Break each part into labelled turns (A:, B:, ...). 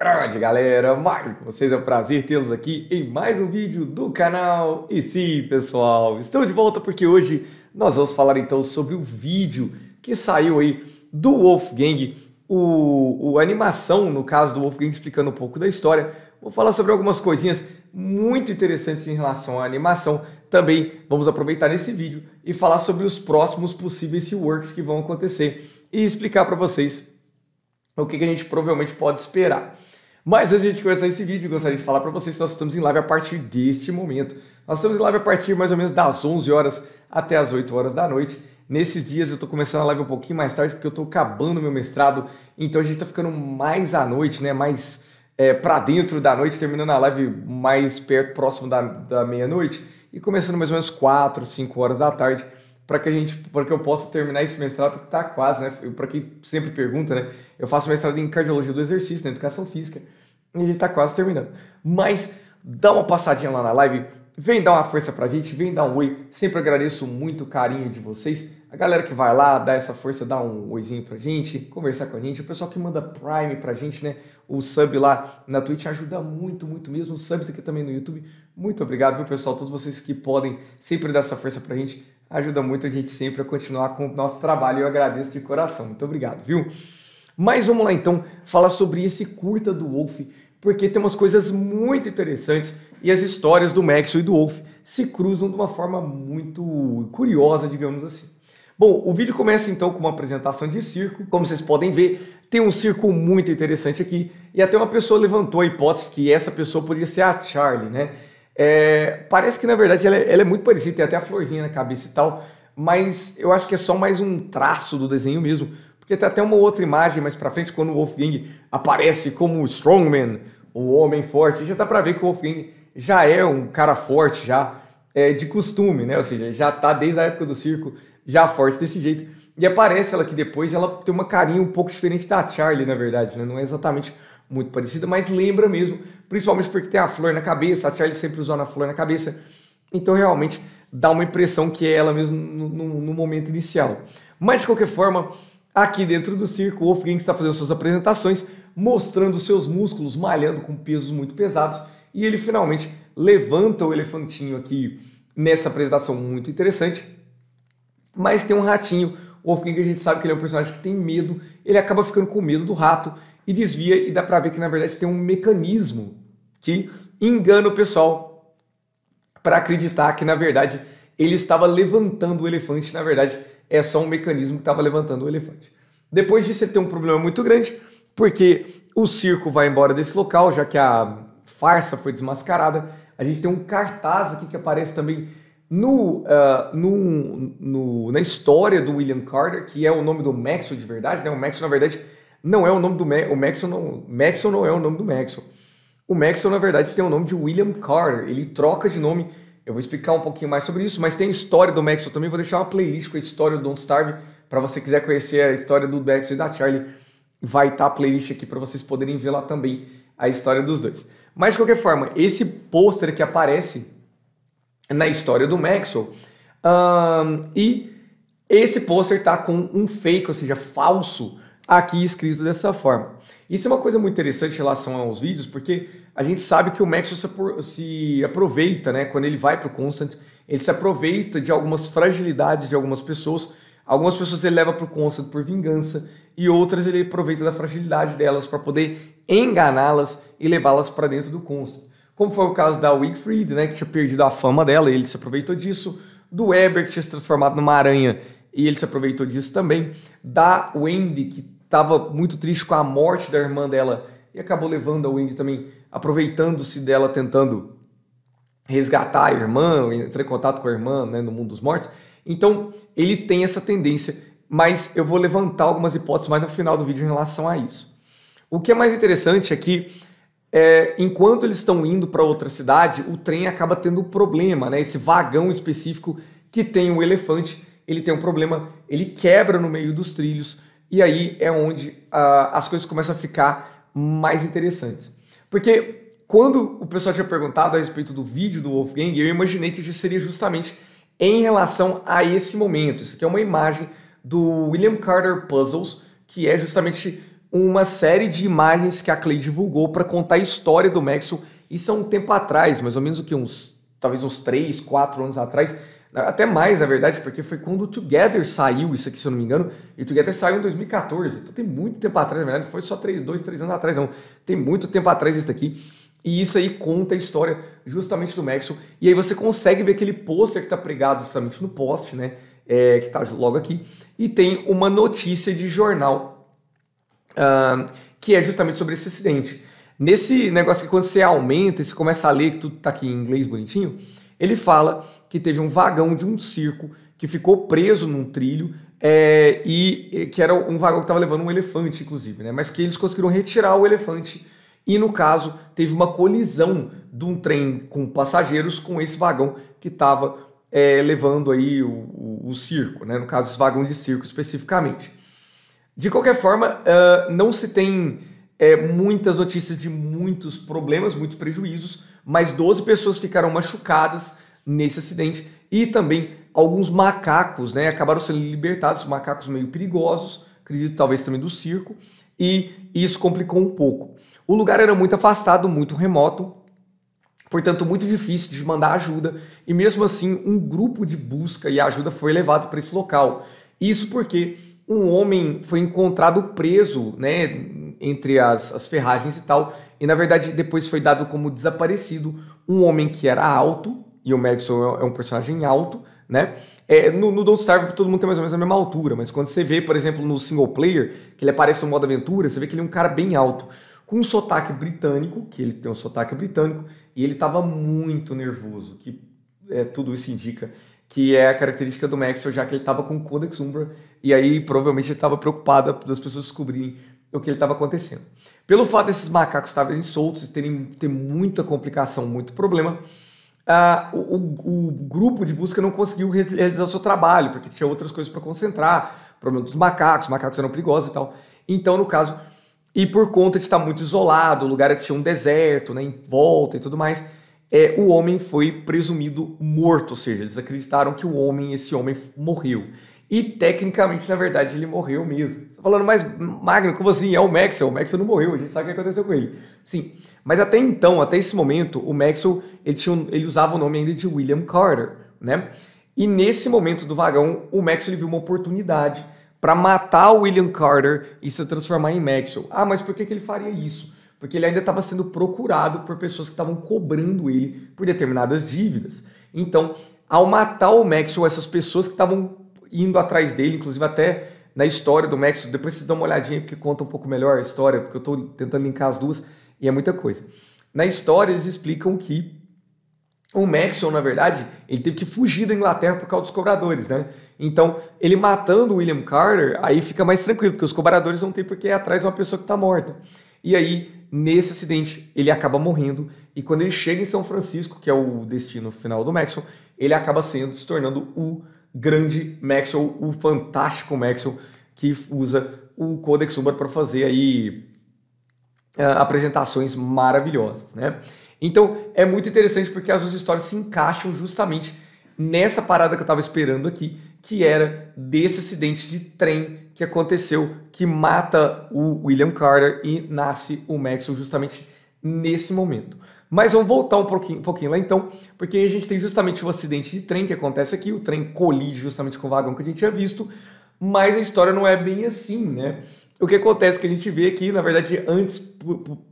A: Grande galera, Mário, com vocês, é um prazer tê-los aqui em mais um vídeo do canal. E sim, pessoal, estou de volta porque hoje nós vamos falar então sobre o vídeo que saiu aí do Wolfgang, o, o animação, no caso do Wolfgang, explicando um pouco da história. Vou falar sobre algumas coisinhas muito interessantes em relação à animação. Também vamos aproveitar nesse vídeo e falar sobre os próximos possíveis works que vão acontecer e explicar para vocês o que a gente provavelmente pode esperar. Mas antes de a gente começar esse vídeo, gostaria de falar para vocês que nós estamos em live a partir deste momento. Nós estamos em live a partir mais ou menos das 11 horas até as 8 horas da noite. Nesses dias eu estou começando a live um pouquinho mais tarde porque eu estou acabando meu mestrado, então a gente está ficando mais à noite, né? Mais é, para dentro da noite, terminando a live mais perto, próximo da, da meia-noite e começando mais ou menos 4, 5 horas da tarde para que a gente, para que eu possa terminar esse mestrado que está quase, né? Para quem sempre pergunta, né? Eu faço mestrado em cardiologia do exercício, na educação física e ele está quase terminando. Mas dá uma passadinha lá na live, vem dar uma força pra gente, vem dar um oi. Sempre agradeço muito o carinho de vocês. A galera que vai lá, dá essa força, dá um oizinho pra gente, conversar com a gente. O pessoal que manda Prime pra gente, né? O sub lá na Twitch ajuda muito, muito mesmo. Os subs aqui também no YouTube. Muito obrigado, viu, pessoal? Todos vocês que podem sempre dar essa força pra gente. Ajuda muito a gente sempre a continuar com o nosso trabalho. Eu agradeço de coração. Muito obrigado, viu? Mas vamos lá então falar sobre esse curta do Wolf porque tem umas coisas muito interessantes e as histórias do Maxwell e do Wolf se cruzam de uma forma muito curiosa, digamos assim. Bom, o vídeo começa então com uma apresentação de circo. Como vocês podem ver, tem um circo muito interessante aqui. E até uma pessoa levantou a hipótese que essa pessoa poderia ser a Charlie, né? É, parece que na verdade ela é, ela é muito parecida, tem até a florzinha na cabeça e tal. Mas eu acho que é só mais um traço do desenho mesmo porque tem tá até uma outra imagem mais para frente, quando o Wolfgang aparece como strongman, o homem forte, já dá para ver que o Wolfgang já é um cara forte, já é, de costume, né? Ou seja, já tá desde a época do circo, já forte desse jeito. E aparece ela que depois ela tem uma carinha um pouco diferente da Charlie, na verdade, né? Não é exatamente muito parecida, mas lembra mesmo, principalmente porque tem a flor na cabeça, a Charlie sempre usou a flor na cabeça. Então realmente dá uma impressão que é ela mesmo no, no, no momento inicial. Mas de qualquer forma, Aqui dentro do circo, o Wolfgang está fazendo suas apresentações, mostrando seus músculos, malhando com pesos muito pesados, e ele finalmente levanta o elefantinho aqui nessa apresentação muito interessante. Mas tem um ratinho, o Wolfgang a gente sabe que ele é um personagem que tem medo, ele acaba ficando com medo do rato e desvia, e dá pra ver que na verdade tem um mecanismo que engana o pessoal para acreditar que na verdade ele estava levantando o elefante, na verdade é só um mecanismo que estava levantando o elefante. Depois disso, você tem um problema muito grande, porque o circo vai embora desse local, já que a farsa foi desmascarada. A gente tem um cartaz aqui que aparece também no, uh, no, no, na história do William Carter, que é o nome do Maxwell de verdade. Né? O Maxwell, na verdade, não é o nome do Ma o Maxwell não, Maxwell não é o nome do Maxwell. O Maxwell, na verdade, tem o nome de William Carter. Ele troca de nome eu vou explicar um pouquinho mais sobre isso, mas tem história do Maxwell também. Vou deixar uma playlist com a história do Don't Starve para você quiser conhecer a história do Maxwell e da Charlie. Vai estar tá a playlist aqui para vocês poderem ver lá também a história dos dois. Mas de qualquer forma, esse pôster que aparece na história do Maxwell um, e esse pôster tá com um fake, ou seja, falso, aqui escrito dessa forma. Isso é uma coisa muito interessante em relação aos vídeos, porque a gente sabe que o Maxwell se aproveita, né? Quando ele vai para o Constant, ele se aproveita de algumas fragilidades de algumas pessoas. Algumas pessoas ele leva para o Constant por vingança e outras ele aproveita da fragilidade delas para poder enganá-las e levá-las para dentro do Constant. Como foi o caso da Wigfried, né? Que tinha perdido a fama dela, ele se aproveitou disso. Do Weber, que tinha se transformado numa aranha e ele se aproveitou disso também. Da Wendy, que estava muito triste com a morte da irmã dela e acabou levando a Wendy também, aproveitando-se dela, tentando resgatar a irmã, entrar em contato com a irmã né, no mundo dos mortos. Então, ele tem essa tendência, mas eu vou levantar algumas hipóteses mais no final do vídeo em relação a isso. O que é mais interessante é que, é, enquanto eles estão indo para outra cidade, o trem acaba tendo um problema, né? Esse vagão específico que tem o elefante, ele tem um problema, ele quebra no meio dos trilhos, e aí é onde uh, as coisas começam a ficar mais interessantes. Porque quando o pessoal tinha perguntado a respeito do vídeo do Wolfgang, eu imaginei que seria justamente em relação a esse momento. Isso aqui é uma imagem do William Carter Puzzles, que é justamente uma série de imagens que a Clay divulgou para contar a história do Maxwell. Isso é um tempo atrás, mais ou menos o que? Uns, talvez uns 3, 4 anos atrás até mais, na verdade, porque foi quando o Together saiu isso aqui, se eu não me engano. E o Together saiu em 2014. Então tem muito tempo atrás, na verdade, não foi só três 2, 3 anos atrás, não. Tem muito tempo atrás isso aqui E isso aí conta a história justamente do Maxwell. E aí você consegue ver aquele pôster que está pregado justamente no poste, né? É, que está logo aqui. E tem uma notícia de jornal uh, que é justamente sobre esse acidente. Nesse negócio que quando você aumenta e você começa a ler, que tudo está aqui em inglês bonitinho, ele fala que teve um vagão de um circo que ficou preso num trilho é, e eh, que era um vagão que estava levando um elefante, inclusive, né? Mas que eles conseguiram retirar o elefante e no caso teve uma colisão de um trem com passageiros com esse vagão que estava é, eh, levando aí o, o, o, circo, né? no caso esse vagão de circo especificamente. De qualquer forma, uh, não se tem é, muitas notícias de muitos problemas, muitos prejuízos, mas 12 pessoas ficaram machucadas nesse acidente e também alguns macacos, né, acabaram sendo libertados, macacos meio perigosos, acredito talvez também do circo, e isso complicou um pouco. O lugar era muito afastado, muito remoto, portanto muito difícil de mandar ajuda, e mesmo assim um grupo de busca e ajuda foi levado para esse local. Isso porque um homem foi encontrado preso, né, entre as, as ferragens e tal. E na verdade, depois foi dado como desaparecido um homem que era alto, e o Maxwell é, é um personagem alto, né? É, no, no Don't Starve todo mundo tem mais ou menos a mesma altura, mas quando você vê, por exemplo, no single player, que ele aparece no modo aventura, você vê que ele é um cara bem alto, com um sotaque britânico, que ele tem um sotaque britânico, e ele tava muito nervoso, que é, tudo isso indica que é a característica do Maxwell, já que ele tava com o Codex Umbra, e aí provavelmente ele tava preocupado das pessoas descobrirem o que estava acontecendo. Pelo fato desses macacos estarem soltos e terem ter muita complicação, muito problema, o, o, o, grupo de busca não conseguiu realizar o seu trabalho, porque tinha outras coisas para concentrar, problema dos macacos, macacos eram perigosos e tal. Então, no caso, e por conta de estar muito isolado, o lugar tinha um deserto né, em volta e tudo mais, é, o homem foi presumido morto, ou seja, eles acreditaram que o homem, esse homem, morreu. E tecnicamente, na verdade, ele morreu mesmo. Você tá falando, mas Magno, como assim? É o Maxwell. O Maxwell não morreu, a gente sabe o que aconteceu com ele. Sim, mas até então, até esse momento, o Maxwell ele, tinha, ele usava o nome ainda de William Carter, né? E nesse momento do vagão, o Maxwell viu uma oportunidade para matar o William Carter e se transformar em Maxwell. Ah, mas por que, que ele faria isso? Porque ele ainda estava sendo procurado por pessoas que estavam cobrando ele por determinadas dívidas. Então, ao matar o Maxwell, essas pessoas que estavam indo atrás dele, inclusive até na história do Max. Depois vocês dão uma olhadinha porque conta um pouco melhor a história, porque eu estou tentando linkar as duas e é muita coisa. Na história eles explicam que o Maxwell, na verdade, ele teve que fugir da Inglaterra por causa dos cobradores, né? Então, ele matando o William Carter, aí fica mais tranquilo, porque os cobradores não tem porque ir atrás de uma pessoa que está morta. E aí, nesse acidente, ele acaba morrendo, e quando ele chega em São Francisco, que é o destino final do Maxwell, ele acaba sendo, se tornando o grande Maxwell, o fantástico Maxwell, que usa o Codex Umbar para fazer aí uh, apresentações maravilhosas, né? Então é muito interessante porque as duas histórias se encaixam justamente nessa parada que eu estava esperando aqui, que era desse acidente de trem que aconteceu, que mata o William Carter e nasce o Maxwell justamente nesse momento. Mas vamos voltar um pouquinho, um pouquinho lá então, porque a gente tem justamente o acidente de trem que acontece aqui, o trem colide justamente com o vagão que a gente tinha visto, mas a história não é bem assim, né? O que acontece é que a gente vê aqui, na verdade, antes,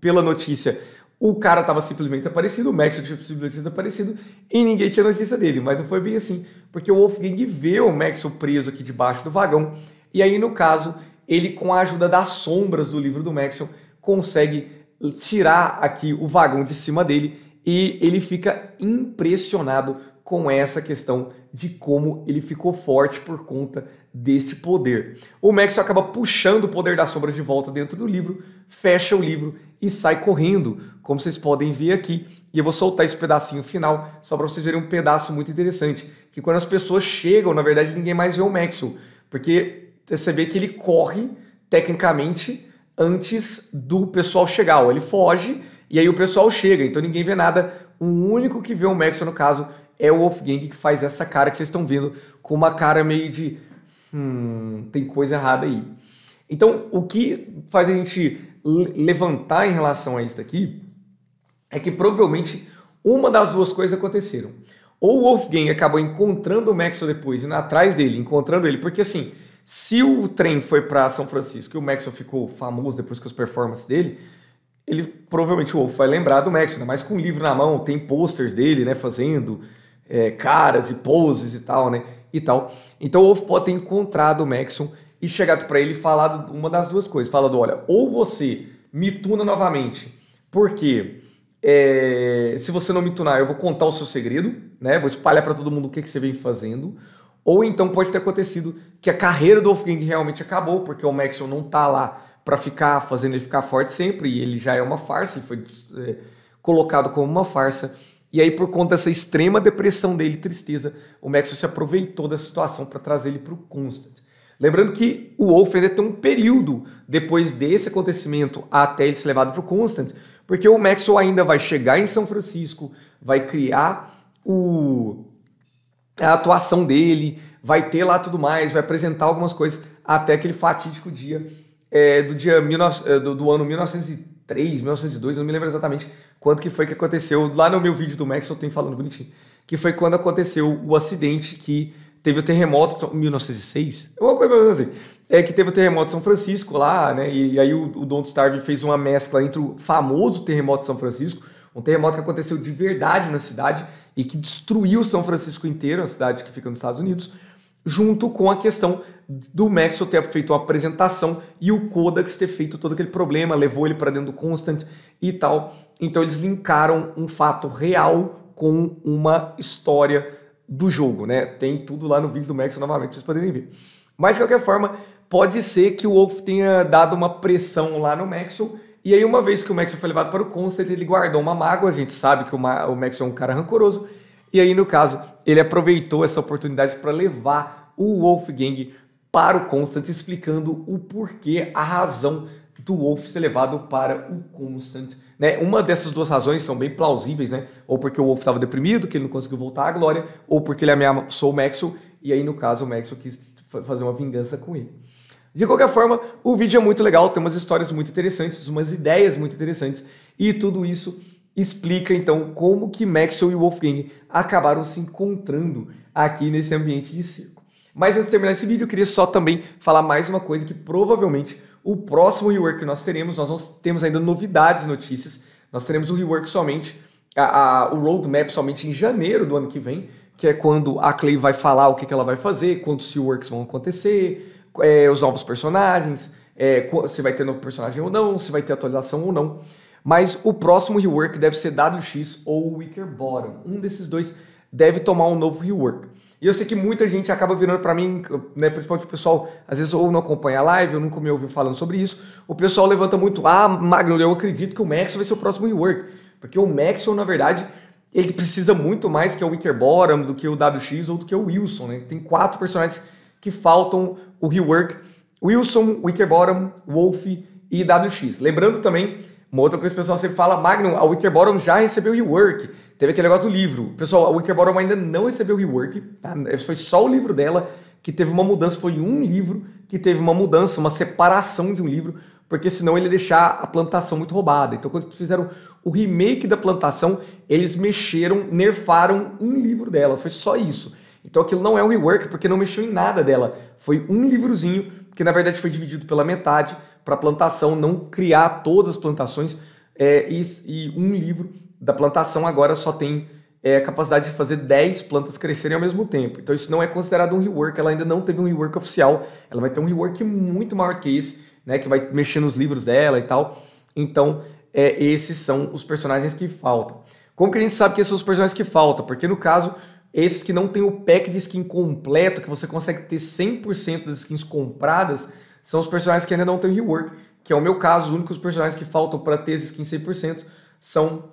A: pela notícia, o cara estava simplesmente aparecido, o Max tinha simplesmente aparecido e ninguém tinha notícia dele, mas não foi bem assim, porque o Wolfgang vê o Max preso aqui debaixo do vagão, e aí, no caso, ele, com a ajuda das sombras do livro do Maxwell, consegue tirar aqui o vagão de cima dele e ele fica impressionado com essa questão de como ele ficou forte por conta deste poder. O Max acaba puxando o poder das sombras de volta dentro do livro, fecha o livro e sai correndo, como vocês podem ver aqui. E eu vou soltar esse pedacinho final só para vocês verem um pedaço muito interessante, que quando as pessoas chegam, na verdade ninguém mais vê o Maxwell, porque você vê que ele corre tecnicamente antes do pessoal chegar. ele foge e aí o pessoal chega, então ninguém vê nada. O único que vê o Maxon, no caso, é o Wolfgang que faz essa cara que vocês estão vendo, com uma cara meio de. Hum, tem coisa errada aí. Então, o que faz a gente levantar em relação a isso aqui é que provavelmente uma das duas coisas aconteceram. Ou o Wolfgang acabou encontrando o Maxwell depois, indo atrás dele, encontrando ele, porque assim, se o trem foi para São Francisco e o Maxwell ficou famoso depois que as performances dele, ele provavelmente o vai lembrar do Maxwell, mas com o livro na mão, tem posters dele, né, fazendo é, caras e poses e tal, né, e tal. Então o Wolf pode ter encontrado o Maxon e chegado para ele e falado uma das duas coisas, falado, olha, ou você me tuna novamente, porque é, se você não me tunar, eu vou contar o seu segredo, né, vou espalhar para todo mundo o que, que você vem fazendo, ou então pode ter acontecido que a carreira do Wolfgang realmente acabou, porque o Maxwell não está lá para ficar fazendo ele ficar forte sempre, e ele já é uma farsa, ele foi é, colocado como uma farsa. E aí, por conta dessa extrema depressão dele, tristeza, o Maxwell se aproveitou da situação para trazer ele para o Constant. Lembrando que o Wolf ainda tem um período depois desse acontecimento até ele ser levado para o Constant, porque o Maxwell ainda vai chegar em São Francisco, vai criar o é a atuação dele, vai ter lá tudo mais, vai apresentar algumas coisas até aquele fatídico dia é, do dia é, do, do, ano 1903, 1902, não me lembro exatamente quanto que foi que aconteceu. Lá no meu vídeo do Max eu tenho falando bonitinho, que foi quando aconteceu o acidente que teve o terremoto 1906, uma coisa assim, é que teve o terremoto de São Francisco lá, né? E, e aí o, o Don't Starve fez uma mescla entre o famoso terremoto de São Francisco um terremoto que aconteceu de verdade na cidade e que destruiu São Francisco inteiro, a cidade que fica nos Estados Unidos, junto com a questão do Maxwell ter feito uma apresentação e o Kodax ter feito todo aquele problema, levou ele para dentro do Constant e tal. Então eles linkaram um fato real com uma história do jogo, né? Tem tudo lá no vídeo do Maxwell novamente, vocês poderem ver. Mas de qualquer forma, pode ser que o Wolf tenha dado uma pressão lá no Maxwell e aí, uma vez que o Maxwell foi levado para o Constant, ele guardou uma mágoa. A gente sabe que o, Maxwell é um cara rancoroso. E aí, no caso, ele aproveitou essa oportunidade para levar o Wolfgang para o Constant, explicando o porquê, a razão do Wolf ser levado para o Constant. Né? Uma dessas duas razões são bem plausíveis, né? Ou porque o Wolf estava deprimido, que ele não conseguiu voltar à glória, ou porque ele ameaçou o Maxwell, e aí, no caso, o Maxwell quis fazer uma vingança com ele. De qualquer forma, o vídeo é muito legal, tem umas histórias muito interessantes, umas ideias muito interessantes e tudo isso explica então como que Maxwell e Wolfgang acabaram se encontrando aqui nesse ambiente de circo. Mas antes de terminar esse vídeo, eu queria só também falar mais uma coisa que provavelmente o próximo rework que nós teremos, nós não temos ainda novidades, notícias, nós teremos o rework somente, a, a, o roadmap somente em janeiro do ano que vem, que é quando a Clay vai falar o que, que ela vai fazer, quantos reworks vão acontecer, é, os novos personagens, é, se vai ter novo personagem ou não, se vai ter atualização ou não. Mas o próximo rework deve ser WX ou Wickerbottom. Um desses dois deve tomar um novo rework. E eu sei que muita gente acaba virando para mim, né, principalmente o pessoal, às vezes ou não acompanha a live, ou nunca me ouviu falando sobre isso. O pessoal levanta muito, ah, Magno, eu acredito que o Maxwell vai ser o próximo rework. Porque o Maxwell, na verdade, ele precisa muito mais que o Wickerbottom, do que o WX ou do que o Wilson, né? Tem quatro personagens que faltam o rework Wilson, Wickerbottom, Wolf e WX. Lembrando também, uma outra coisa que o pessoal sempre fala, Magnum, a Wickerbottom já recebeu rework. Teve aquele negócio do livro. Pessoal, a Wickerbottom ainda não recebeu rework, tá? Foi só o livro dela que teve uma mudança, foi um livro que teve uma mudança, uma separação de um livro, porque senão ele ia deixar a plantação muito roubada. Então, quando fizeram o remake da plantação, eles mexeram, nerfaram um livro dela. Foi só isso. Então aquilo não é um rework porque não mexeu em nada dela. Foi um livrozinho que na verdade foi dividido pela metade para a plantação não criar todas as plantações é, e, e, um livro da plantação agora só tem é, capacidade de fazer 10 plantas crescerem ao mesmo tempo. Então isso não é considerado um rework, ela ainda não teve um rework oficial, ela vai ter um rework muito maior que esse, né, que vai mexer nos livros dela e tal. Então é, esses são os personagens que faltam. Como que a gente sabe que esses são os personagens que faltam? Porque no caso esses que não tem o pack de skin completo, que você consegue ter 100% das skins compradas, são os personagens que ainda não tem rework, que é o meu caso, os únicos personagens que faltam para ter as skins 100% são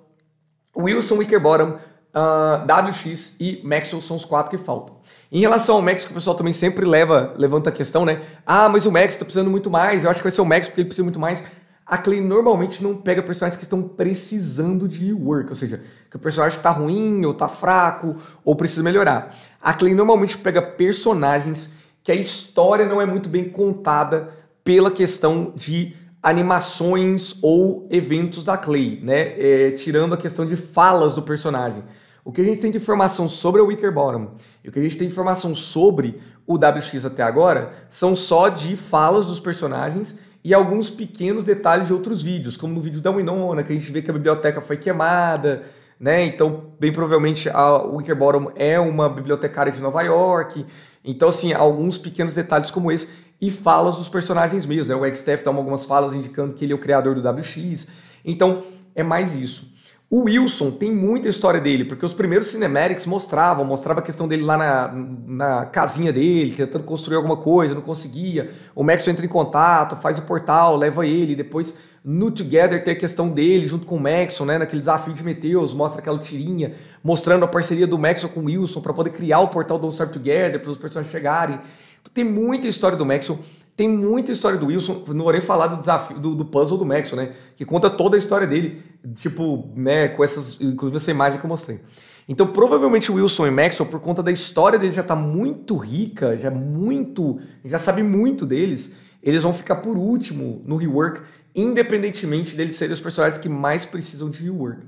A: Wilson Wickerbottom, uh, ah, WX e Maxwell são os quatro que faltam. Em relação ao Max, que o pessoal também sempre leva, levanta a questão, né? Ah, mas o Max tá precisando muito mais, eu acho que vai ser o Max porque ele precisa muito mais a Clay normalmente não pega personagens que estão precisando de work, ou seja, que o personagem está ruim, ou está fraco, ou precisa melhorar. A Clay normalmente pega personagens que a história não é muito bem contada pela questão de animações ou eventos da Clay, né? É, tirando a questão de falas do personagem. O que a gente tem de informação sobre o Wickerbottom e o que a gente tem de informação sobre o WX até agora são só de falas dos personagens e alguns pequenos detalhes de outros vídeos, como no vídeo da Winona, que a gente vê que a biblioteca foi queimada, né? Então, bem provavelmente a Wickerbottom é uma bibliotecária de Nova York. Então, assim, alguns pequenos detalhes como esse e falas dos personagens mesmo, né? O Xtef dá algumas falas indicando que ele é o criador do WX. Então, é mais isso. O Wilson tem muita história dele, porque os primeiros cinematics mostravam, mostrava a questão dele lá na, na casinha dele, tentando construir alguma coisa, não conseguia. O Max entra em contato, faz o portal, leva ele, depois no Together tem a questão dele junto com o Maxon, né, naquele desafio de Meteus, mostra aquela tirinha, mostrando a parceria do Maxon com o Wilson para poder criar o portal do Serve Together, para os personagens chegarem. Então, tem muita história do Maxon tem muita história do Wilson, não orei falar do desafio do, do, puzzle do Maxwell, né? Que conta toda a história dele, tipo, né, com essas, inclusive essa imagem que eu mostrei. Então, provavelmente Wilson e Maxwell, por conta da história dele já tá muito rica, já muito, já sabe muito deles, eles vão ficar por último no rework, independentemente deles serem os personagens que mais precisam de rework.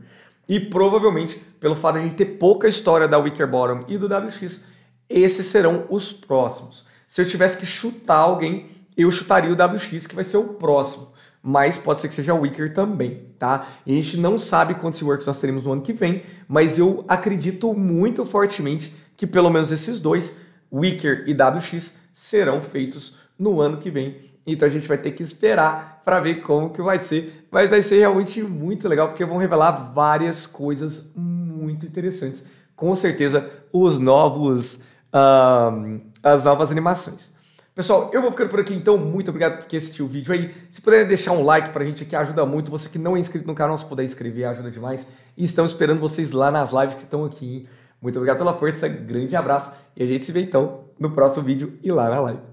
A: E provavelmente, pelo fato de a gente ter pouca história da Wickerbottom e do WX, esses serão os próximos. Se eu tivesse que chutar alguém, eu chutaria o WX, que vai ser o próximo. Mas pode ser que seja o Wicker também, tá? E a gente não sabe quantos works nós teremos no ano que vem, mas eu acredito muito fortemente que pelo menos esses dois, Wicker e WX, serão feitos no ano que vem. Então a gente vai ter que esperar para ver como que vai ser, mas vai ser realmente muito legal porque vão revelar várias coisas muito interessantes. Com certeza os novos um, as novas animações. Pessoal, eu vou ficando por aqui então. Muito obrigado por assistir o vídeo aí. Se puder deixar um like pra gente aqui, ajuda muito. Você que não é inscrito no canal, se puder inscrever, ajuda demais. E estamos esperando vocês lá nas lives que estão aqui, hein? Muito obrigado pela força, grande abraço e a gente se vê então no próximo vídeo e lá na live.